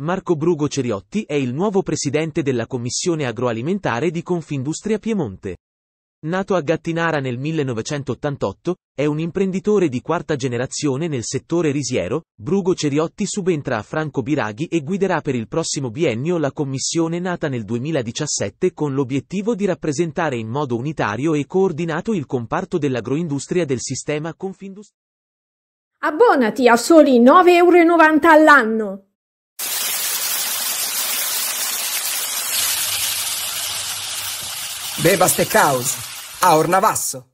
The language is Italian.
Marco Brugo Ceriotti è il nuovo presidente della Commissione agroalimentare di Confindustria Piemonte. Nato a Gattinara nel 1988, è un imprenditore di quarta generazione nel settore risiero, Brugo Ceriotti subentra a Franco Biraghi e guiderà per il prossimo biennio la commissione nata nel 2017 con l'obiettivo di rappresentare in modo unitario e coordinato il comparto dell'agroindustria del sistema Confindustria. Abbonati a soli 9,90 euro all'anno. Beba Steakhouse a Ornavasso.